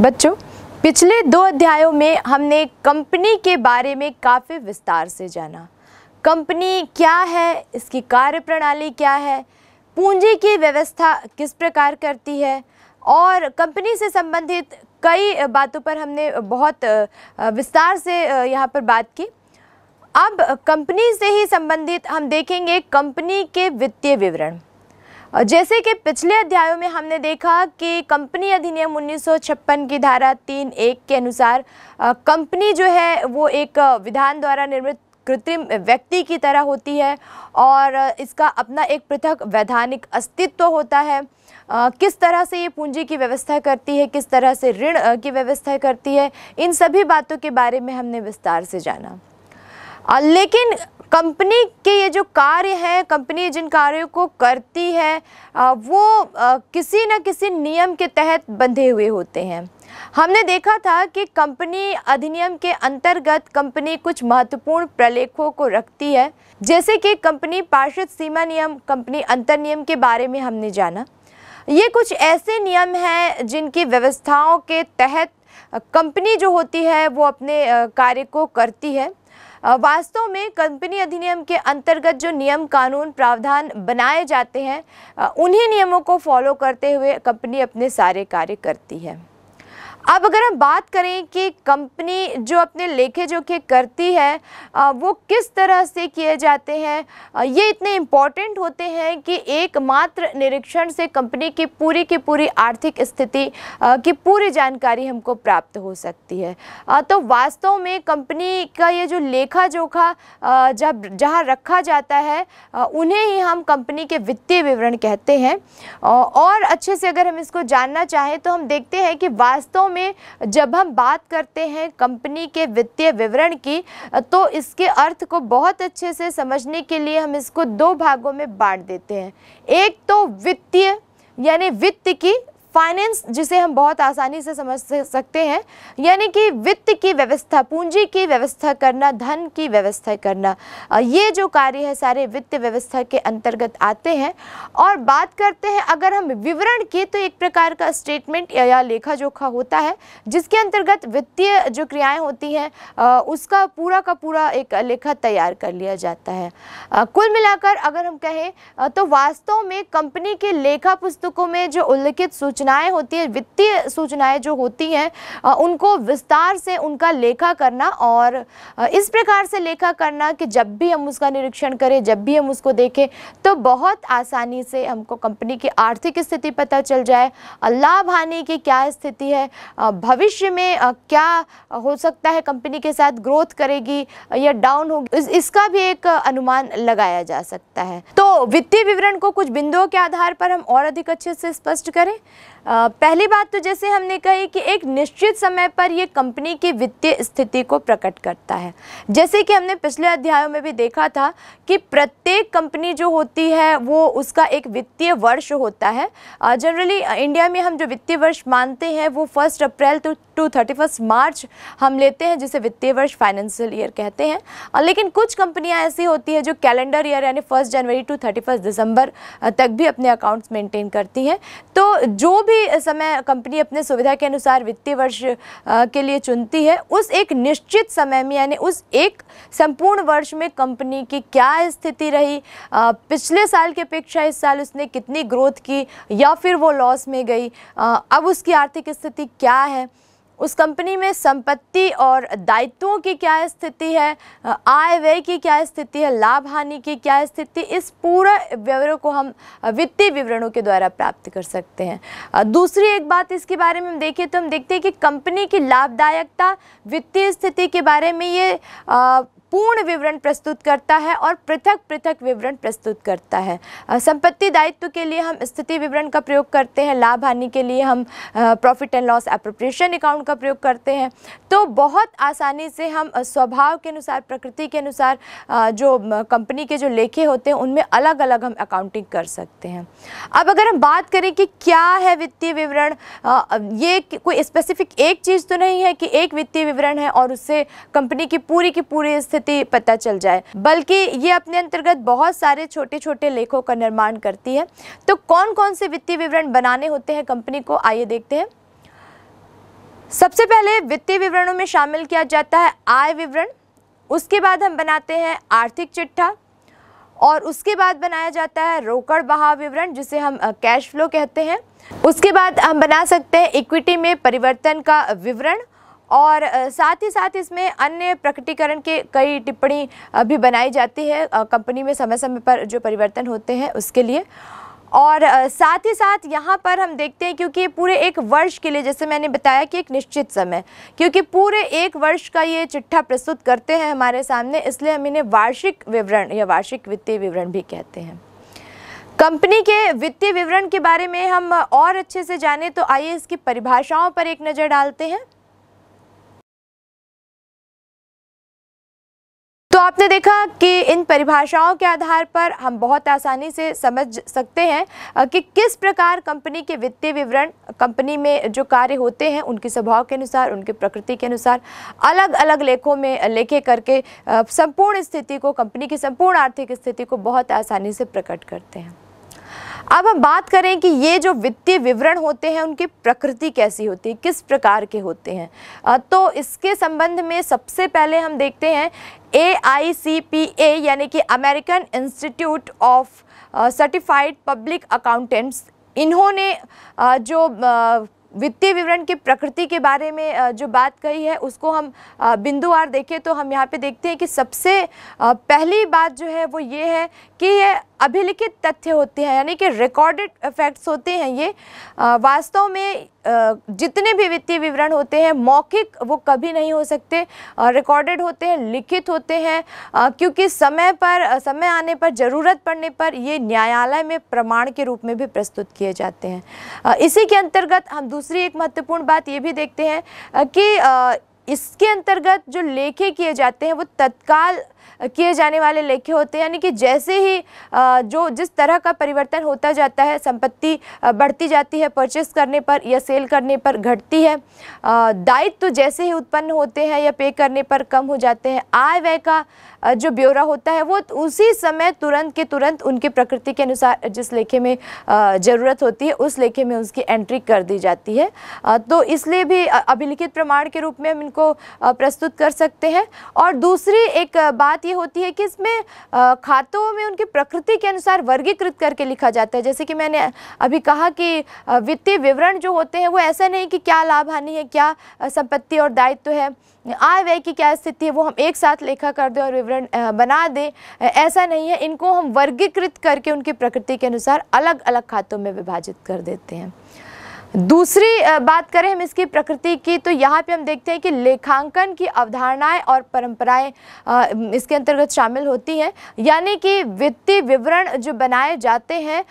बच्चों पिछले दो अध्यायों में हमने कंपनी के बारे में काफ़ी विस्तार से जाना कंपनी क्या है इसकी कार्य प्रणाली क्या है पूंजी की व्यवस्था किस प्रकार करती है और कंपनी से संबंधित कई बातों पर हमने बहुत विस्तार से यहाँ पर बात की अब कंपनी से ही संबंधित हम देखेंगे कंपनी के वित्तीय विवरण जैसे कि पिछले अध्यायों में हमने देखा कि कंपनी अधिनियम 1956 की धारा तीन एक के अनुसार कंपनी जो है वो एक विधान द्वारा निर्मित कृत्रिम व्यक्ति की तरह होती है और इसका अपना एक पृथक वैधानिक अस्तित्व होता है आ, किस तरह से ये पूंजी की व्यवस्था करती है किस तरह से ऋण की व्यवस्था करती है इन सभी बातों के बारे में हमने विस्तार से जाना आ, लेकिन कंपनी के ये जो कार्य हैं कंपनी जिन कार्यों को करती है वो किसी न किसी नियम के तहत बंधे हुए होते हैं हमने देखा था कि कंपनी अधिनियम के अंतर्गत कंपनी कुछ महत्वपूर्ण प्रलेखों को रखती है जैसे कि कंपनी पार्षद सीमा नियम कंपनी अंतर नियम के बारे में हमने जाना ये कुछ ऐसे नियम हैं जिनकी व्यवस्थाओं के तहत कंपनी जो होती है वो अपने कार्य को करती है वास्तव में कंपनी अधिनियम के अंतर्गत जो नियम कानून प्रावधान बनाए जाते हैं उन्हीं नियमों को फॉलो करते हुए कंपनी अपने सारे कार्य करती है अब अगर हम बात करें कि कंपनी जो अपने लेखे जोखे करती है वो किस तरह से किए जाते हैं ये इतने इम्पॉर्टेंट होते हैं कि एकमात्र निरीक्षण से कंपनी की पूरी की पूरी आर्थिक स्थिति की पूरी जानकारी हमको प्राप्त हो सकती है तो वास्तव में कंपनी का ये जो लेखा जोखा जब जहाँ रखा जाता है उन्हें ही हम कंपनी के वित्तीय विवरण कहते हैं और अच्छे से अगर हम इसको जानना चाहें तो हम देखते हैं कि वास्तव में जब हम बात करते हैं कंपनी के वित्तीय विवरण की तो इसके अर्थ को बहुत अच्छे से समझने के लिए हम इसको दो भागों में बांट देते हैं एक तो वित्तीय यानी वित्त की फाइनेंस जिसे हम बहुत आसानी से समझ सकते हैं यानी कि वित्त की व्यवस्था पूंजी की व्यवस्था करना धन की व्यवस्था करना ये जो कार्य है सारे वित्त व्यवस्था के अंतर्गत आते हैं और बात करते हैं अगर हम विवरण की तो एक प्रकार का स्टेटमेंट या लेखा जोखा होता है जिसके अंतर्गत वित्तीय जो क्रियाएँ होती हैं उसका पूरा का पूरा एक लेखा तैयार कर लिया जाता है कुल मिलाकर अगर हम कहें तो वास्तव में कंपनी के लेखा पुस्तकों में जो उल्लिखित सूचना सूचनाएं होती है वित्तीय सूचनाएं जो होती हैं उनको विस्तार से उनका लेखा करना और इस प्रकार से लेखा करना कि जब भी हम उसका निरीक्षण करें जब भी हम उसको देखें तो बहुत आसानी से हमको कंपनी की आर्थिक स्थिति पता चल जाए लाभ हानि की क्या स्थिति है भविष्य में क्या हो सकता है कंपनी के साथ ग्रोथ करेगी या डाउन होगी इस, इसका भी एक अनुमान लगाया जा सकता है तो वित्तीय विवरण को कुछ बिंदुओं के आधार पर हम और अधिक अच्छे से स्पष्ट करें पहली बात तो जैसे हमने कही कि एक निश्चित समय पर ये कंपनी की वित्तीय स्थिति को प्रकट करता है जैसे कि हमने पिछले अध्यायों में भी देखा था कि प्रत्येक कंपनी जो होती है वो उसका एक वित्तीय वर्ष होता है जनरली इंडिया में हम जो वित्तीय वर्ष मानते हैं वो फर्स्ट अप्रैल टू तो टू थर्टी मार्च हम लेते हैं जिसे वित्तीय वर्ष फाइनेंशियल ईयर कहते हैं लेकिन कुछ कंपनियाँ ऐसी होती है जो कैलेंडर ईयर यानी फर्स्ट जनवरी टू थर्टी दिसंबर तक भी अपने अकाउंट्स मेंटेन करती हैं तो जो भी समय कंपनी अपने सुविधा के अनुसार वित्तीय वर्ष के लिए चुनती है उस एक निश्चित समय में यानी उस एक संपूर्ण वर्ष में कंपनी की क्या स्थिति रही पिछले साल की अपेक्षा इस साल उसने कितनी ग्रोथ की या फिर वो लॉस में गई अब उसकी आर्थिक स्थिति क्या है उस कंपनी में संपत्ति और दायित्वों की क्या स्थिति है आय व्यय की क्या स्थिति है लाभ हानि की क्या स्थिति इस पूरा विवरण को हम वित्तीय विवरणों के द्वारा प्राप्त कर सकते हैं दूसरी एक बात इसके बारे में हम देखें तो हम देखते हैं कि कंपनी की लाभदायकता वित्तीय स्थिति के बारे में ये पूर्ण विवरण प्रस्तुत करता है और पृथक पृथक विवरण प्रस्तुत करता है संपत्ति दायित्व के लिए हम स्थिति विवरण का प्रयोग करते हैं लाभ हानि के लिए हम profit and loss appropriation account का प्रयोग करते हैं तो बहुत आसानी से हम स्वभाव के अनुसार प्रकृति के अनुसार जो कंपनी के जो लेखे होते हैं उनमें अलग अलग हम अकाउंटिंग कर सकते हैं अब अगर हम बात करें कि क्या है वित्तीय विवरण ये कोई स्पेसिफिक एक चीज़ तो नहीं है कि एक वित्तीय विवरण है और उससे कंपनी की पूरी की पूरी स्थिति स्थिति पता चल जाए बल्कि ये अपने अंतर्गत बहुत सारे छोटे छोटे लेखों का निर्माण करती है तो कौन कौन से वित्तीय विवरण बनाने होते हैं कंपनी को आइए देखते हैं सबसे पहले वित्तीय विवरणों में शामिल किया जाता है आय विवरण उसके बाद हम बनाते हैं आर्थिक चिट्ठा और उसके बाद बनाया जाता है रोकड़ बहाव विवरण जिसे हम कैश फ्लो कहते हैं उसके बाद हम बना सकते हैं इक्विटी में परिवर्तन का विवरण और साथ ही साथ इसमें अन्य प्रकटीकरण के कई टिप्पणी भी बनाई जाती है कंपनी में समय समय पर जो परिवर्तन होते हैं उसके लिए और साथ ही साथ यहाँ पर हम देखते हैं क्योंकि पूरे एक वर्ष के लिए जैसे मैंने बताया कि एक निश्चित समय क्योंकि पूरे एक वर्ष का ये चिट्ठा प्रस्तुत करते हैं हमारे सामने इसलिए हम इन्हें वार्षिक विवरण या वार्षिक वित्तीय विवरण भी कहते हैं कंपनी के वित्तीय विवरण के बारे में हम और अच्छे से जाने तो आइए इसकी परिभाषाओं पर एक नज़र डालते हैं तो आपने देखा कि इन परिभाषाओं के आधार पर हम बहुत आसानी से समझ सकते हैं कि किस प्रकार कंपनी के वित्तीय विवरण कंपनी में जो कार्य होते हैं उनके स्वभाव के अनुसार उनके प्रकृति के अनुसार अलग अलग लेखों में लेखे करके संपूर्ण स्थिति को कंपनी की संपूर्ण आर्थिक स्थिति को बहुत आसानी से प्रकट करते हैं अब हम बात करें कि ये जो वित्तीय विवरण होते हैं उनकी प्रकृति कैसी होती है किस प्रकार के होते हैं तो इसके संबंध में सबसे पहले हम देखते हैं ए आई सी पी ए यानी कि American Institute of Certified Public Accountants इन्होंने जो वित्तीय विवरण की प्रकृति के बारे में जो बात कही है उसको हम बिंदुवार देखें तो हम यहाँ पे देखते हैं कि सबसे पहली बात जो है वो ये है कि ये अभिलिखित तथ्य होते हैं यानी कि रिकॉर्डेड फैक्ट्स होते हैं ये वास्तव में जितने भी वित्तीय विवरण होते हैं मौखिक वो कभी नहीं हो सकते रिकॉर्डेड होते हैं लिखित होते हैं क्योंकि समय पर समय आने पर ज़रूरत पड़ने पर ये न्यायालय में प्रमाण के रूप में भी प्रस्तुत किए जाते हैं इसी के अंतर्गत हम दूसरी एक महत्वपूर्ण बात ये भी देखते हैं कि इसके अंतर्गत जो लेखे किए जाते हैं वो तत्काल किए जाने वाले लेखे होते हैं यानी कि जैसे ही जो जिस तरह का परिवर्तन होता जाता है संपत्ति बढ़ती जाती है परचेस करने पर या सेल करने पर घटती है दायित्व तो जैसे ही उत्पन्न होते हैं या पे करने पर कम हो जाते हैं आय व्यय का जो ब्यौरा होता है वो उसी समय तुरंत के तुरंत उनके प्रकृति के अनुसार जिस लेखे में ज़रूरत होती है उस लेखे में उसकी एंट्री कर दी जाती है तो इसलिए भी अभिलिखित प्रमाण के रूप में हम इनको प्रस्तुत कर सकते हैं और दूसरी एक बात ये होती है कि इसमें खातों में उनकी प्रकृति के अनुसार वर्गीकृत करके लिखा जाता है जैसे कि मैंने अभी कहा कि वित्तीय विवरण जो होते हैं वो ऐसा नहीं कि क्या लाभ हानि है क्या संपत्ति और दायित्व तो है आय व्यय की क्या स्थिति है वो हम एक साथ लेखा कर दें और विवरण बना दें ऐसा नहीं है इनको हम वर्गीकृत करके उनकी प्रकृति के अनुसार अलग अलग खातों में विभाजित कर देते हैं दूसरी बात करें हम इसकी प्रकृति की तो यहाँ पे हम देखते हैं कि लेखांकन की अवधारणाएं और परंपराएं इसके अंतर्गत शामिल होती हैं यानी कि वित्तीय विवरण जो बनाए जाते हैं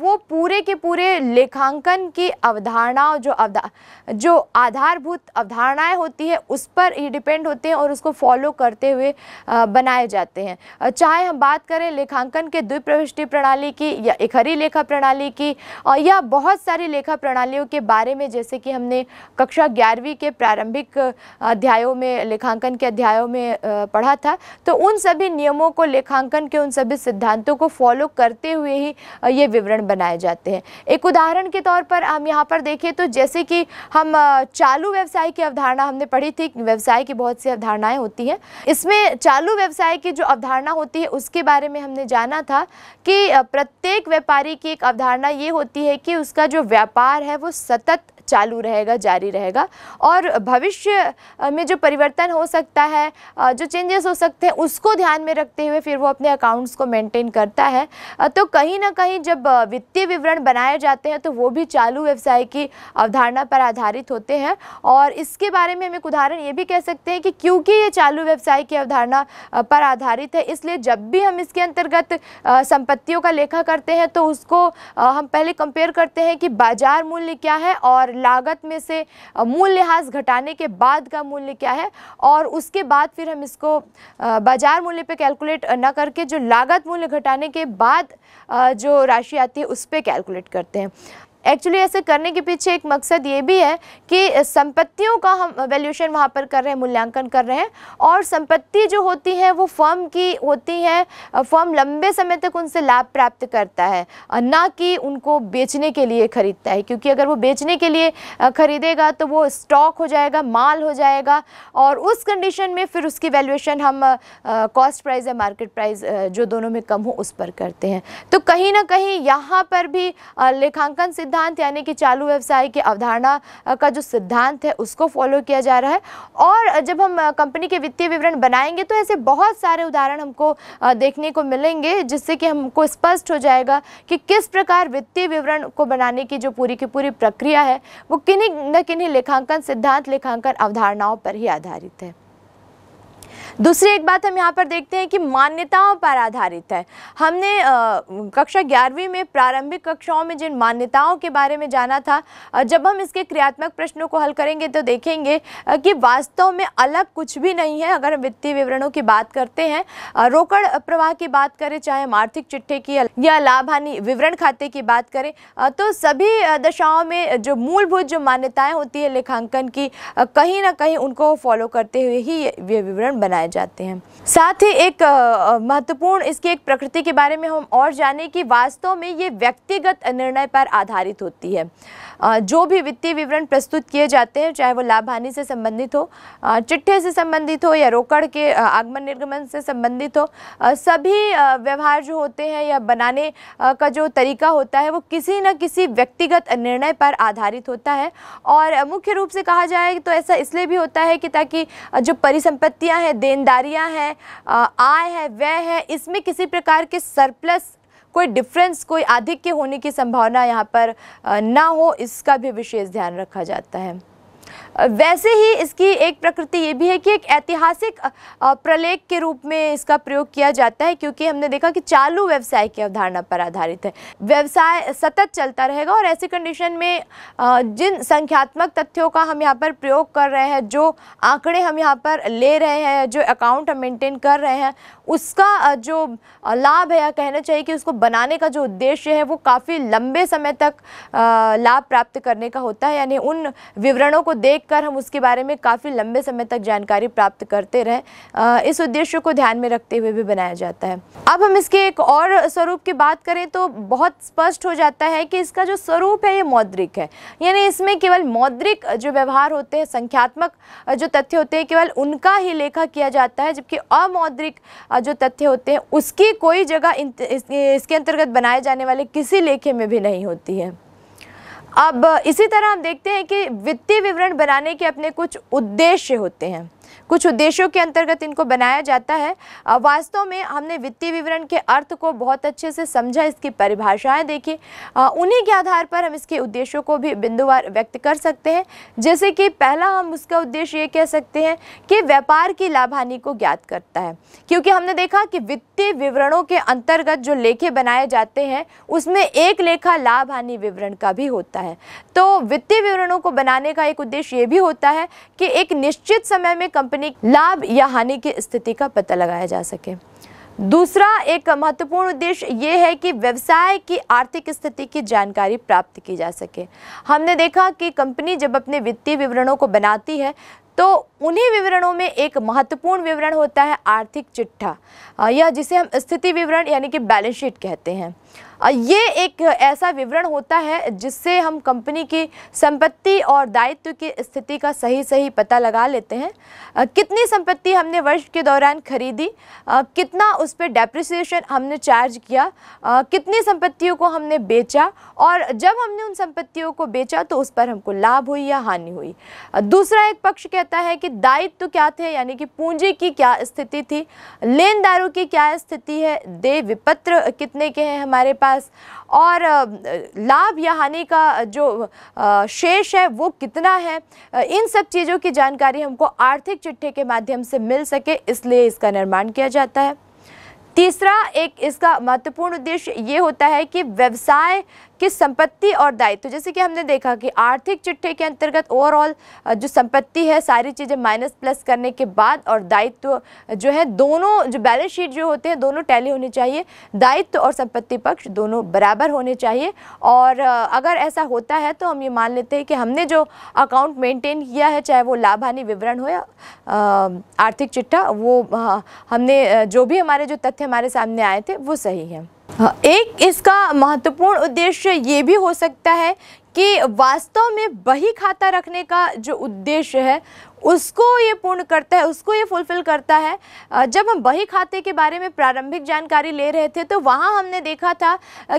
वो पूरे के पूरे लेखांकन की अवधारणाओं जो अवधा जो आधारभूत अवधारणाएं होती है उस पर ही डिपेंड होते हैं और उसको फॉलो करते हुए बनाए जाते हैं चाहे हम बात करें लेखांकन के द्विप्रविष्टि प्रणाली की या इखरी लेखा प्रणाली की या बहुत सारी लेखा प्रणाली प्रणालियों के बारे में जैसे कि हमने कक्षा ग्यारहवीं के प्रारंभिक अध्यायों में लेखांकन के अध्यायों में पढ़ा था तो उन सभी नियमों को लेखांकन के उन सभी सिद्धांतों को फॉलो करते हुए ही ये विवरण बनाए जाते हैं एक उदाहरण के तौर पर हम यहाँ पर देखें तो जैसे कि हम चालू व्यवसाय की अवधारणा हमने पढ़ी थी व्यवसाय की बहुत सी अवधारणाएँ होती हैं इसमें चालू व्यवसाय की जो अवधारणा होती है उसके बारे में हमने जाना था कि प्रत्येक व्यापारी की एक अवधारणा ये होती है कि उसका जो व्यापार है है वो सतत चालू रहेगा जारी रहेगा और भविष्य में जो परिवर्तन हो सकता है जो चेंजेस हो सकते हैं उसको ध्यान में रखते हुए फिर वो अपने अकाउंट्स को मेंटेन करता है तो कहीं ना कहीं जब वित्तीय विवरण बनाए जाते हैं तो वो भी चालू व्यवसाय की अवधारणा पर आधारित होते हैं और इसके बारे में हम एक उदाहरण ये भी कह सकते हैं कि क्योंकि ये चालू व्यवसाय की अवधारणा पर आधारित है इसलिए जब भी हम इसके अंतर्गत संपत्तियों का लेखा करते हैं तो उसको हम पहले कंपेयर करते हैं कि बाजार मूल्य क्या है और लागत में से मूल्यह्रास घटाने के बाद का मूल्य क्या है और उसके बाद फिर हम इसको बाजार मूल्य पे कैलकुलेट न करके जो लागत मूल्य घटाने के बाद जो राशि आती है उस पर कैलकुलेट करते हैं एक्चुअली ऐसे करने के पीछे एक मकसद ये भी है कि संपत्तियों का हम वैल्यूशन वहाँ पर कर रहे हैं मूल्यांकन कर रहे हैं और संपत्ति जो होती है वो फर्म की होती है फर्म लंबे समय तक उनसे लाभ प्राप्त करता है ना कि उनको बेचने के लिए ख़रीदता है क्योंकि अगर वो बेचने के लिए ख़रीदेगा तो वो स्टॉक हो जाएगा माल हो जाएगा और उस कंडीशन में फिर उसकी वैल्यूएशन हम कॉस्ट प्राइस या मार्केट प्राइस जो दोनों में कम हो उस पर करते हैं तो कहीं ना कहीं यहाँ पर भी लेखांकन सिद्धांत सिद्धांत यानी कि चालू व्यवसाय की अवधारणा का जो सिद्धांत है उसको फॉलो किया जा रहा है और जब हम कंपनी के वित्तीय विवरण बनाएंगे तो ऐसे बहुत सारे उदाहरण हमको देखने को मिलेंगे जिससे कि हमको स्पष्ट हो जाएगा कि किस प्रकार वित्तीय विवरण को बनाने की जो पूरी की पूरी प्रक्रिया है वो किन्हीं न किन्हीं लेखांकन सिद्धांत लेखांकन अवधारणाओं पर ही आधारित है दूसरी एक बात हम यहाँ पर देखते हैं कि मान्यताओं पर आधारित है हमने कक्षा ग्यारहवीं में प्रारंभिक कक्षाओं में जिन मान्यताओं के बारे में जाना था जब हम इसके क्रियात्मक प्रश्नों को हल करेंगे तो देखेंगे कि वास्तव में अलग कुछ भी नहीं है अगर हम वित्तीय विवरणों की बात करते हैं रोकड़ प्रवाह की बात करें चाहे हम आर्थिक चिट्ठे की या लाभ हानि विवरण खाते की बात करें तो सभी दशाओं में जो मूलभूत जो मान्यताएं होती है लेखांकन की कहीं ना कहीं उनको फॉलो करते हुए ही ये विवरण बनाए पाए जाते हैं साथ ही एक महत्वपूर्ण इसकी एक प्रकृति के बारे में हम और जाने कि वास्तव में ये व्यक्तिगत निर्णय पर आधारित होती है जो भी वित्तीय विवरण प्रस्तुत किए जाते हैं चाहे वो लाभ हानि से संबंधित हो चिट्ठे से संबंधित हो या रोकड़ के आगमन निर्गमन से संबंधित हो सभी व्यवहार जो होते हैं या बनाने का जो तरीका होता है वो किसी न किसी व्यक्तिगत निर्णय पर आधारित होता है और मुख्य रूप से कहा जाए तो ऐसा इसलिए भी होता है कि ताकि जो परिसंपत्तियाँ हैं देनदारियाँ हैं आय है व्यय है इसमें किसी प्रकार के सरप्लस कोई डिफरेंस कोई अधिक के होने की संभावना यहाँ पर ना हो इसका भी विशेष ध्यान रखा जाता है वैसे ही इसकी एक प्रकृति ये भी है कि एक ऐतिहासिक प्रलेख के रूप में इसका प्रयोग किया जाता है क्योंकि हमने देखा कि चालू व्यवसाय की अवधारणा पर आधारित है व्यवसाय सतत चलता रहेगा और ऐसी कंडीशन में जिन संख्यात्मक तथ्यों का हम यहाँ पर प्रयोग कर रहे हैं जो आंकड़े हम यहाँ पर ले रहे हैं जो अकाउंट हम मेंटेन कर रहे हैं उसका जो लाभ है या कहना चाहिए कि उसको बनाने का जो उद्देश्य है वो काफ़ी लंबे समय तक लाभ प्राप्त करने का होता है यानी उन विवरणों को देख देखकर हम उसके बारे में काफ़ी लंबे समय तक जानकारी प्राप्त करते रहें इस उद्देश्य को ध्यान में रखते हुए भी बनाया जाता है अब हम इसके एक और स्वरूप की बात करें तो बहुत स्पष्ट हो जाता है कि इसका जो स्वरूप है ये मौद्रिक है यानी इसमें केवल मौद्रिक जो व्यवहार होते हैं संख्यात्मक जो तथ्य होते हैं केवल उनका ही लेखा किया जाता है जबकि अमौद्रिक जो तथ्य होते हैं उसकी कोई जगह इसके अंतर्गत बनाए जाने वाले किसी लेखे में भी नहीं होती है अब इसी तरह हम देखते हैं कि वित्तीय विवरण बनाने के अपने कुछ उद्देश्य होते हैं कुछ उद्देश्यों के अंतर्गत इनको बनाया जाता है वास्तव में हमने वित्तीय विवरण के अर्थ को बहुत अच्छे से समझा इसकी परिभाषाएं देखी उन्हीं के आधार पर हम इसके उद्देश्यों को भी बिंदुवार व्यक्त कर सकते हैं जैसे कि पहला हम उसका उद्देश्य ये कह सकते हैं कि व्यापार की लाभानी को ज्ञात करता है क्योंकि हमने देखा कि वित्तीय विवरणों के अंतर्गत जो लेखे बनाए जाते हैं उसमें एक लेखा लाभ हानि विवरण का भी होता है तो वित्तीय विवरणों को बनाने का एक उद्देश्य ये भी होता है कि एक निश्चित समय में कंपनी लाभ या हानि की स्थिति का पता लगाया जा सके दूसरा एक महत्वपूर्ण उद्देश्य ये है कि व्यवसाय की आर्थिक स्थिति की जानकारी प्राप्त की जा सके हमने देखा कि कंपनी जब अपने वित्तीय विवरणों को बनाती है तो उन्हीं विवरणों में एक महत्वपूर्ण विवरण होता है आर्थिक चिट्ठा या जिसे हम स्थिति विवरण यानी कि बैलेंस शीट कहते हैं ये एक ऐसा विवरण होता है जिससे हम कंपनी की संपत्ति और दायित्व की स्थिति का सही सही पता लगा लेते हैं कितनी संपत्ति हमने वर्ष के दौरान खरीदी कितना उस पर डेप्रिसिएशन हमने चार्ज किया कितनी संपत्तियों को हमने बेचा और जब हमने उन संपत्तियों को बेचा तो उस पर हमको लाभ हुई या हानि हुई दूसरा एक पक्ष कहता है कि दायित्व क्या थे यानी कि पूंजी की क्या स्थिति थी लेनदारों की क्या स्थिति है दे विपत्र कितने के हैं हमारे पास पास और लाभ या हानि का जो शेष है वो कितना है इन सब चीज़ों की जानकारी हमको आर्थिक चिट्ठे के माध्यम से मिल सके इसलिए इसका निर्माण किया जाता है तीसरा एक इसका महत्वपूर्ण उद्देश्य ये होता है कि व्यवसाय कि संपत्ति और दायित्व जैसे कि हमने देखा कि आर्थिक चिट्ठे के अंतर्गत ओवरऑल जो संपत्ति है सारी चीज़ें माइनस प्लस करने के बाद और दायित्व जो है दोनों जो बैलेंस शीट जो होते हैं दोनों टैली होने चाहिए दायित्व और संपत्ति पक्ष दोनों बराबर होने चाहिए और अगर ऐसा होता है तो हम ये मान लेते हैं कि हमने जो अकाउंट मेंटेन किया है चाहे वो लाभ हानि विवरण हो या आर्थिक चिट्ठा वो हमने जो भी हमारे जो तथ्य हमारे सामने आए थे वो सही हैं हाँ, एक इसका महत्वपूर्ण उद्देश्य ये भी हो सकता है कि वास्तव में बही खाता रखने का जो उद्देश्य है उसको ये पूर्ण करता है उसको ये फुलफिल करता है जब हम बही खाते के बारे में प्रारंभिक जानकारी ले रहे थे तो वहाँ हमने देखा था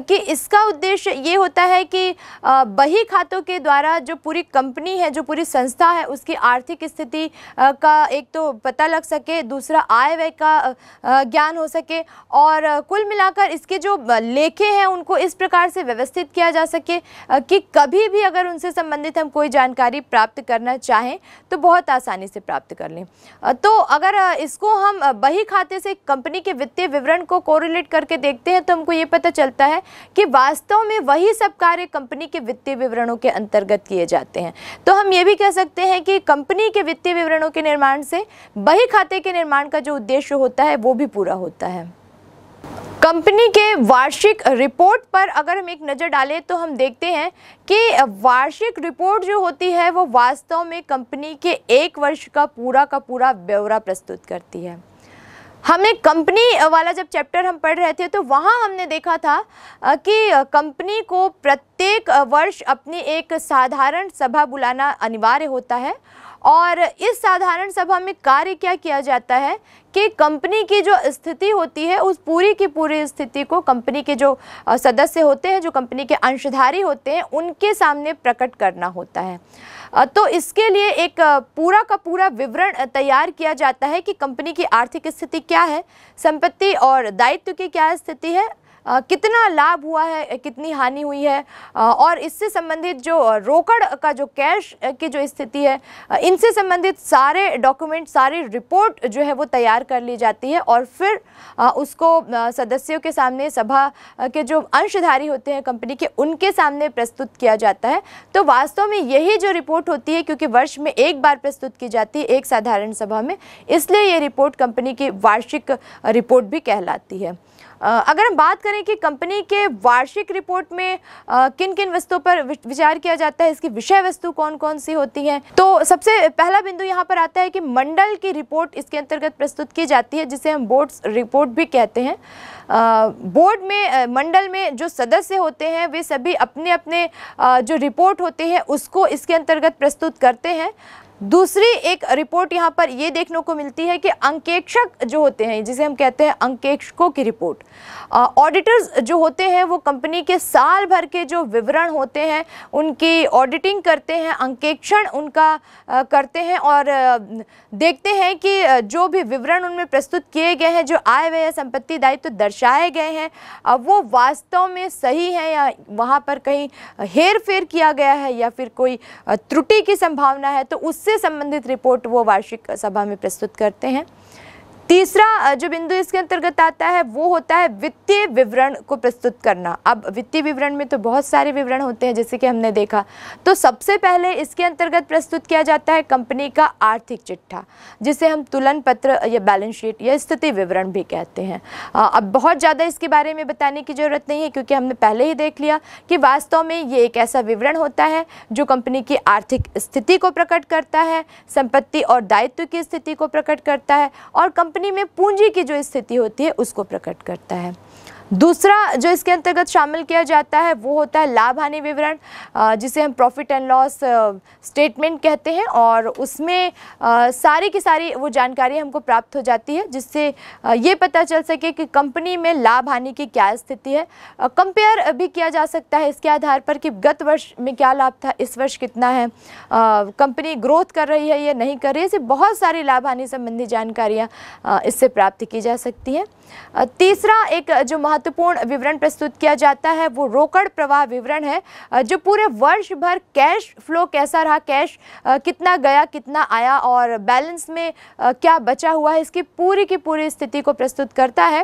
कि इसका उद्देश्य ये होता है कि बही खातों के द्वारा जो पूरी कंपनी है जो पूरी संस्था है उसकी आर्थिक स्थिति का एक तो पता लग सके दूसरा आय व्यय का ज्ञान हो सके और कुल मिलाकर इसके जो लेखे हैं उनको इस प्रकार से व्यवस्थित किया जा सके कि कभी भी अगर उनसे संबंधित हम कोई जानकारी प्राप्त करना चाहें तो बहुत बहुत आसानी से प्राप्त कर लें तो अगर इसको हम बही खाते से कंपनी के वित्तीय विवरण को कोरिलेट करके देखते हैं तो हमको ये पता चलता है कि वास्तव में वही सब कार्य कंपनी के वित्तीय विवरणों के अंतर्गत किए जाते हैं तो हम ये भी कह सकते हैं कि कंपनी के वित्तीय विवरणों के निर्माण से बही खाते के निर्माण का जो उद्देश्य होता है वो भी पूरा होता है कंपनी के वार्षिक रिपोर्ट पर अगर हम एक नज़र डालें तो हम देखते हैं कि वार्षिक रिपोर्ट जो होती है वो वास्तव में कंपनी के एक वर्ष का पूरा का पूरा ब्यौरा प्रस्तुत करती है हमने कंपनी वाला जब चैप्टर हम पढ़ रहे थे तो वहाँ हमने देखा था कि कंपनी को प्रत्येक वर्ष अपनी एक साधारण सभा बुलाना अनिवार्य होता है और इस साधारण सभा में कार्य क्या किया जाता है कि कंपनी की जो स्थिति होती है उस पूरी की पूरी स्थिति को कंपनी के जो सदस्य होते हैं जो कंपनी के अंशधारी होते हैं उनके सामने प्रकट करना होता है तो इसके लिए एक पूरा का पूरा विवरण तैयार किया जाता है कि कंपनी की आर्थिक स्थिति क्या है संपत्ति और दायित्व की क्या स्थिति है कितना लाभ हुआ है कितनी हानि हुई है और इससे संबंधित जो रोकड़ का जो कैश की जो स्थिति है इनसे संबंधित सारे डॉक्यूमेंट सारी रिपोर्ट जो है वो तैयार कर ली जाती है और फिर उसको सदस्यों के सामने सभा के जो अंशधारी होते हैं कंपनी के उनके सामने प्रस्तुत किया जाता है तो वास्तव में यही जो रिपोर्ट होती है क्योंकि वर्ष में एक बार प्रस्तुत की जाती है एक साधारण सभा में इसलिए ये रिपोर्ट कंपनी की वार्षिक रिपोर्ट भी कहलाती है अगर हम बात करें कि कंपनी के वार्षिक रिपोर्ट में किन किन वस्तुओं पर विचार किया जाता है इसकी विषय वस्तु कौन कौन सी होती है तो सबसे पहला बिंदु यहाँ पर आता है कि मंडल की रिपोर्ट इसके अंतर्गत प्रस्तुत की जाती है जिसे हम बोर्ड रिपोर्ट भी कहते हैं बोर्ड में मंडल में जो सदस्य होते हैं वे सभी अपने अपने जो रिपोर्ट होते हैं उसको इसके अंतर्गत प्रस्तुत करते हैं दूसरी एक रिपोर्ट यहाँ पर ये देखने को मिलती है कि अंकेक्षक जो होते हैं जिसे हम कहते हैं अंकेक्षकों की रिपोर्ट ऑडिटर्स जो होते हैं वो कंपनी के साल भर के जो विवरण होते हैं उनकी ऑडिटिंग करते हैं अंकेक्षण उनका आ, करते हैं और आ, देखते हैं कि जो भी विवरण उनमें प्रस्तुत किए गए हैं जो आय व्यय संपत्ति दायित्व तो दर्शाए गए हैं अब वो वास्तव में सही है या वहाँ पर कहीं हेर फेर किया गया है या फिर कोई त्रुटि की संभावना है तो उस उससे संबंधित रिपोर्ट वो वार्षिक सभा में प्रस्तुत करते हैं तीसरा जो बिंदु इसके अंतर्गत आता है वो होता है वित्तीय विवरण को प्रस्तुत करना अब वित्तीय विवरण में तो बहुत सारे विवरण होते हैं जैसे कि हमने देखा तो सबसे पहले इसके अंतर्गत प्रस्तुत किया जाता है कंपनी का आर्थिक चिट्ठा जिसे हम तुलन पत्र या बैलेंस शीट या स्थिति विवरण भी कहते हैं अब बहुत ज़्यादा इसके बारे में बताने की ज़रूरत नहीं है क्योंकि हमने पहले ही देख लिया कि वास्तव में ये एक ऐसा विवरण होता है जो कंपनी की आर्थिक स्थिति को प्रकट करता है संपत्ति और दायित्व की स्थिति को प्रकट करता है और कंपनी कंपनी में पूंजी की जो स्थिति होती है उसको प्रकट करता है दूसरा जो इसके अंतर्गत शामिल किया जाता है वो होता है लाभ हानि विवरण जिसे हम प्रॉफिट एंड लॉस स्टेटमेंट कहते हैं और उसमें सारी की सारी वो जानकारी हमको प्राप्त हो जाती है जिससे ये पता चल सके कि कंपनी में लाभ हानि की क्या स्थिति है कंपेयर भी किया जा सकता है इसके आधार पर कि गत वर्ष में क्या लाभ था इस वर्ष कितना है कंपनी ग्रोथ कर रही है या नहीं कर रही है ऐसे बहुत सारी लाभ हानि संबंधी जानकारियाँ इससे प्राप्त की जा सकती हैं तीसरा एक जो महत्वपूर्ण विवरण प्रस्तुत किया जाता है वो रोकड़ प्रवाह विवरण है जो पूरे वर्ष भर कैश फ्लो कैसा रहा कैश कितना गया कितना आया और बैलेंस में क्या बचा हुआ है इसकी पूरी की पूरी स्थिति को प्रस्तुत करता है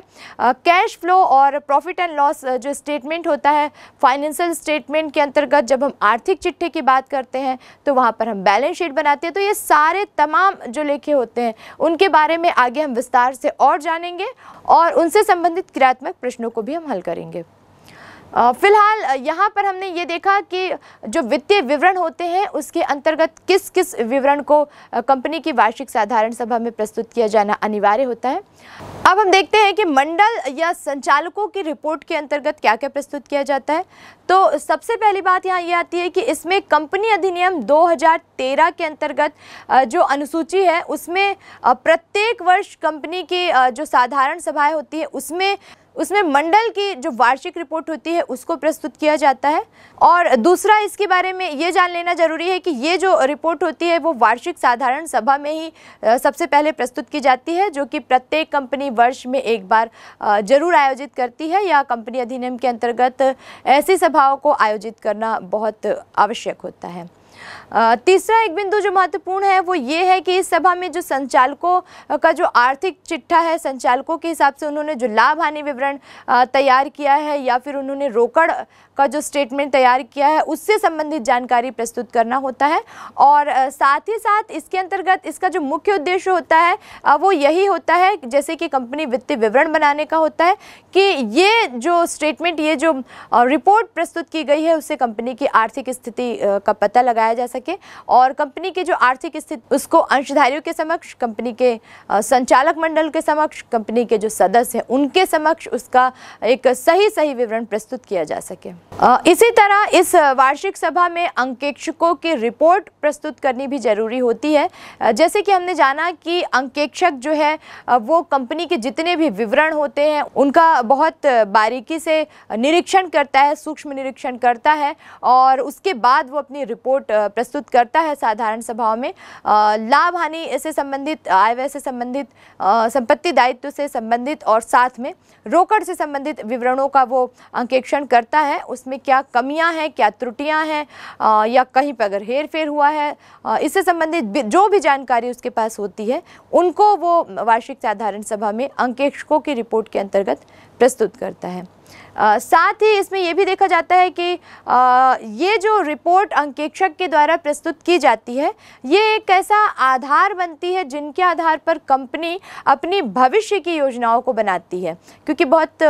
कैश फ्लो और प्रॉफिट एंड लॉस जो स्टेटमेंट होता है फाइनेंशियल स्टेटमेंट के अंतर्गत जब हम आर्थिक चिट्ठी की बात करते हैं तो वहाँ पर हम बैलेंस शीट बनाते हैं तो ये सारे तमाम जो लेखे होते हैं उनके बारे में आगे हम विस्तार से और जानेंगे और उनसे संबंधित क्रियात्मक प्रश्न प्रश्नों को भी हम हल करेंगे फिलहाल यहाँ पर हमने ये देखा कि जो वित्तीय विवरण होते हैं उसके अंतर्गत किस किस विवरण को कंपनी की वार्षिक साधारण सभा में प्रस्तुत किया जाना अनिवार्य होता है अब हम देखते हैं कि मंडल या संचालकों की रिपोर्ट के अंतर्गत क्या क्या प्रस्तुत किया जाता है तो सबसे पहली बात यहाँ ये आती है कि इसमें कंपनी अधिनियम 2013 के अंतर्गत जो अनुसूची है उसमें प्रत्येक वर्ष कंपनी की जो साधारण सभाएं होती है उसमें उसमें मंडल की जो वार्षिक रिपोर्ट होती है उसको प्रस्तुत किया जाता है और दूसरा इसके बारे में ये जान लेना ज़रूरी है कि ये जो रिपोर्ट होती है वो वार्षिक साधारण सभा में ही सबसे पहले प्रस्तुत की जाती है जो कि प्रत्येक कंपनी वर्ष में एक बार ज़रूर आयोजित करती है या कंपनी अधिनियम के अंतर्गत ऐसी सभाओं को आयोजित करना बहुत आवश्यक होता है तीसरा एक बिंदु जो महत्वपूर्ण है वो ये है कि इस सभा में जो संचालकों का जो आर्थिक चिट्ठा है संचालकों के हिसाब से उन्होंने जो लाभ हानि विवरण तैयार किया है या फिर उन्होंने रोकड़ का जो स्टेटमेंट तैयार किया है उससे संबंधित जानकारी प्रस्तुत करना होता है और साथ ही साथ इसके अंतर्गत इसका जो मुख्य उद्देश्य होता है वो यही होता है जैसे कि कंपनी वित्तीय विवरण बनाने का होता है कि ये जो स्टेटमेंट ये जो रिपोर्ट प्रस्तुत की गई है उससे कंपनी की आर्थिक स्थिति का पता लगाया जा सके और कंपनी की जो आर्थिक स्थिति उसको अंशधारियों के समक्ष कंपनी के संचालक मंडल के समक्ष कंपनी के जो सदस्य हैं उनके समक्ष उसका एक सही सही विवरण प्रस्तुत किया जा सके इसी तरह इस वार्षिक सभा में अंकेक्षकों की रिपोर्ट प्रस्तुत करनी भी ज़रूरी होती है जैसे कि हमने जाना कि अंकेक्षक जो है वो कंपनी के जितने भी विवरण होते हैं उनका बहुत बारीकी से निरीक्षण करता है सूक्ष्म निरीक्षण करता है और उसके बाद वो अपनी रिपोर्ट प्रस्तुत करता है साधारण सभाओं में लाभ हानि से संबंधित आय व्यय से संबंधित संपत्ति दायित्व से संबंधित और साथ में रोकड़ से संबंधित विवरणों का वो अंकेक्षण करता है उस इसमें क्या कमियां हैं क्या त्रुटियां हैं या कहीं पर अगर हेर फेर हुआ है इससे संबंधित जो भी जानकारी उसके पास होती है उनको वो वार्षिक साधारण सभा में अंकेक्षकों की रिपोर्ट के अंतर्गत प्रस्तुत करता है आ, साथ ही इसमें यह भी देखा जाता है कि आ, ये जो रिपोर्ट अंकेक्षक के द्वारा प्रस्तुत की जाती है ये एक ऐसा आधार बनती है जिनके आधार पर कंपनी अपनी भविष्य की योजनाओं को बनाती है क्योंकि बहुत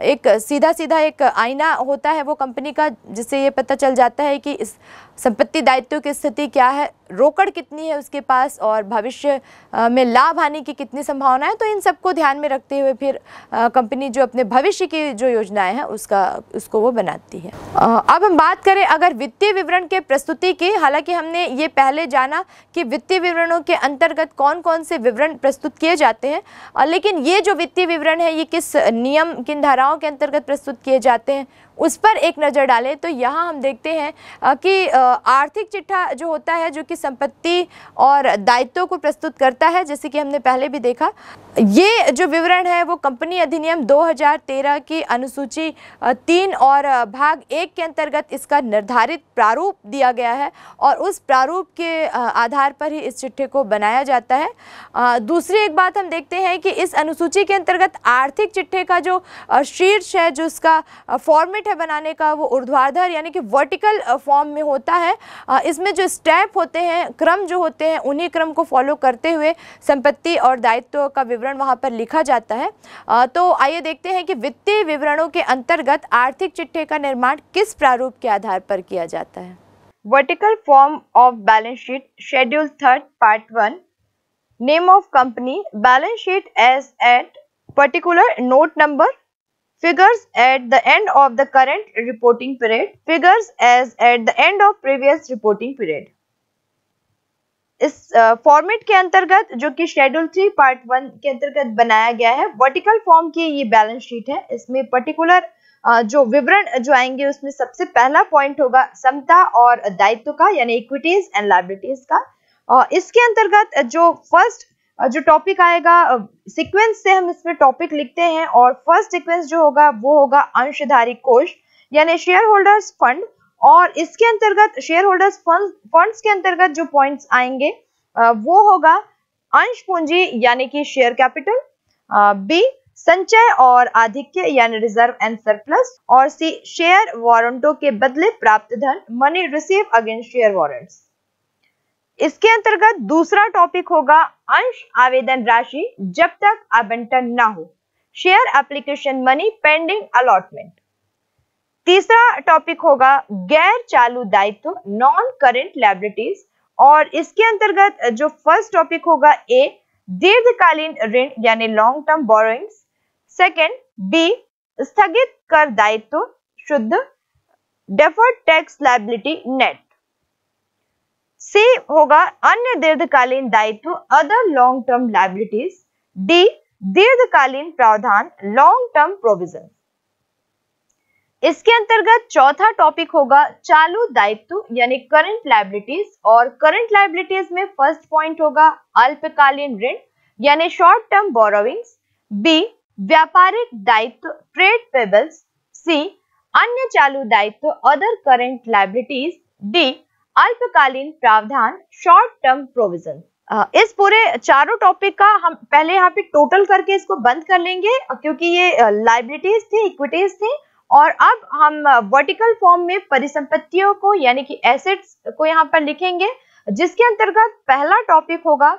एक सीधा सीधा एक आईना होता है वो कंपनी का जिससे ये पता चल जाता है कि इस संपत्ति दायित्व की स्थिति क्या है रोकड़ कितनी है उसके पास और भविष्य में लाभ आने की कितनी संभावना है तो इन सबको ध्यान में रखते हुए फिर कंपनी जो अपने भविष्य की जो योजना योजनाएं हैं उसका उसको वो बनाती है अब हम बात करें अगर वित्तीय विवरण के प्रस्तुति की हालांकि हमने ये पहले जाना कि वित्तीय विवरणों के अंतर्गत कौन कौन से विवरण प्रस्तुत किए जाते हैं लेकिन ये जो वित्तीय विवरण है ये किस नियम किन धाराओं के अंतर्गत प्रस्तुत किए जाते हैं उस पर एक नज़र डालें तो यहाँ हम देखते हैं कि आर्थिक चिट्ठा जो होता है जो कि संपत्ति और दायित्वों को प्रस्तुत करता है जैसे कि हमने पहले भी देखा ये जो विवरण है वो कंपनी अधिनियम 2013 की अनुसूची तीन और भाग एक के अंतर्गत इसका निर्धारित प्रारूप दिया गया है और उस प्रारूप के आधार पर ही इस चिट्ठे को बनाया जाता है दूसरी एक बात हम देखते हैं कि इस अनुसूची के अंतर्गत आर्थिक चिट्ठे का जो शीर्ष है जो उसका फॉर्मेट पिरामिड है बनाने का वो ऊर्ध्वाधर यानी कि वर्टिकल फॉर्म में होता है इसमें जो स्टेप होते हैं क्रम जो होते हैं उन्हीं क्रम को फॉलो करते हुए संपत्ति और दायित्व का विवरण वहाँ पर लिखा जाता है तो आइए देखते हैं कि वित्तीय विवरणों के अंतर्गत आर्थिक चिट्ठे का निर्माण किस प्रारूप के आधार पर किया जाता है vertical form of balance sheet schedule third part one name of company balance sheet as at particular note number Figures at the end of the current reporting period. Figures as at the end of previous reporting period. इस format uh, के अंतर्गत जो कि schedule three part one के अंतर्गत बनाया गया है वर्टिकल फॉर्म की ये बैलेंस शीट है इसमें पर्टिकुलर uh, जो विवरण जो आएंगे उसमें सबसे पहला पॉइंट होगा समता और दायित्व का यानी इक्विटीज एंड लाइबिलिटीज का और इसके अंतर्गत जो फर्स्ट जो टॉपिक आएगा सीक्वेंस से हम इसमें टॉपिक लिखते हैं और फर्स्ट सीक्वेंस जो होगा वो होगा अंशधारी कोष यानी शेयर होल्डर्स फंड और इसके अंतर्गत शेयर होल्डर्स फंड फंड के अंतर्गत जो पॉइंट आएंगे वो होगा अंश पूंजी यानी कि शेयर कैपिटल बी संचय और आधिक्य यानी रिजर्व एंड सरप्लस और सी शेयर वारंटों के बदले प्राप्त धन money receive against share warrants इसके अंतर्गत दूसरा टॉपिक होगा अंश आवेदन राशि जब तक आवंटन ना हो share application money pending allotment तीसरा टॉपिक होगा गैर चालू दायित्व नॉन करेंट लाइबिलिटीज और इसके अंतर्गत जो फर्स्ट टॉपिक होगा ए दीर्घकालीन ऋण यानी long term borrowings second B स्थगित कर दायित्व शुद्ध deferred tax liability net C होगा अन्य दीर्घकालीन दायित्व other long term liabilities D दीर्घकालीन प्रावधान लॉन्ग टर्म प्रोविजन इसके अंतर्गत चौथा टॉपिक होगा चालू दायित्व यानी करंट लाइबिलिटीज और करंट लाइबिलिटीज में फर्स्ट पॉइंट होगा अल्पकालीन ऋण यानी शॉर्ट टर्म बोरोविंग बी व्यापारिक दायित्व ट्रेड पेबल्स सी अन्य चालू दायित्व अदर करंट लाइबिलिटीज डी अल्पकालीन प्रावधान शॉर्ट टर्म प्रोविजन इस पूरे चारों टॉपिक का हम पहले यहाँ पे टोटल करके इसको बंद कर लेंगे क्योंकि ये लाइबिलिटीज थी इक्विटीज थी और अब हम वर्टिकल फॉर्म में परिसंपत्तियों को यानी कि एसेट्स को यहाँ पर लिखेंगे जिसके अंतर्गत पहला टॉपिक होगा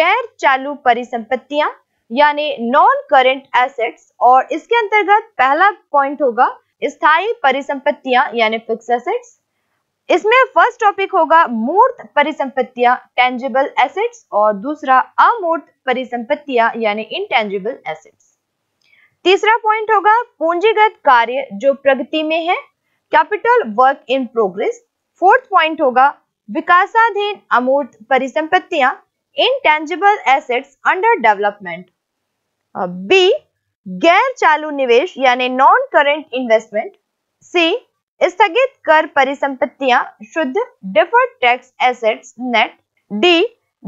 गैर चालू परिसंपत्तियां यानी नॉन करेंट एसेट्स और इसके अंतर्गत पहला पॉइंट होगा स्थायी परिसंपत्तियां यानी फिक्स एसेट्स इसमें फर्स्ट टॉपिक होगा मूर्त परिसंपत्तियां टेंजिबल एसेट्स और दूसरा अमूर्त परिसंपत्तियां यानी इनटेंजिबल एसेट्स तीसरा पॉइंट होगा पूंजीगत कार्य जो प्रगति में है capital work in progress fourth point होगा विकासाधीन अमूर्त परिसंपत्तियां intangible assets under development B गैर चालू निवेश यानी नॉन करेंट इन्वेस्टमेंट सी स्थगित कर परिसंपत्तियां शुद्ध deferred tax assets net D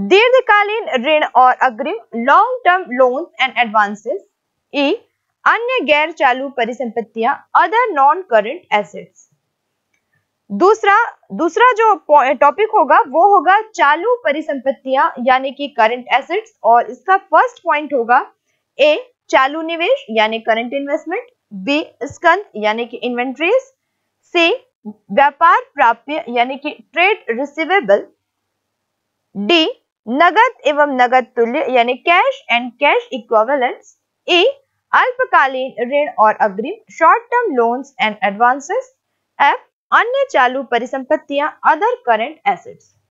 दीर्घकालीन ऋण और अग्रिम long term loan and advances E अन्य गैर चालू परिसंपत्तियां अदर नॉन करंट एसेट्स दूसरा दूसरा जो टॉपिक होगा वो होगा चालू परिसंपत्तियां यानी कि करंट एसेट्स और इसका फर्स्ट पॉइंट होगा ए चालू निवेश यानी करंट इन्वेस्टमेंट बी स्कंद यानी कि इन्वेंट्रीज से व्यापार प्राप्य यानी कि ट्रेड रिसीवेबल डी नगद एवं नगद तुल्य यानी cash and cash equivalents A अल्पकालीन ऋण और अग्रिम short term loans and advances F अन्य चालू परिसंपत्तियां अदर करेंट एसेट्स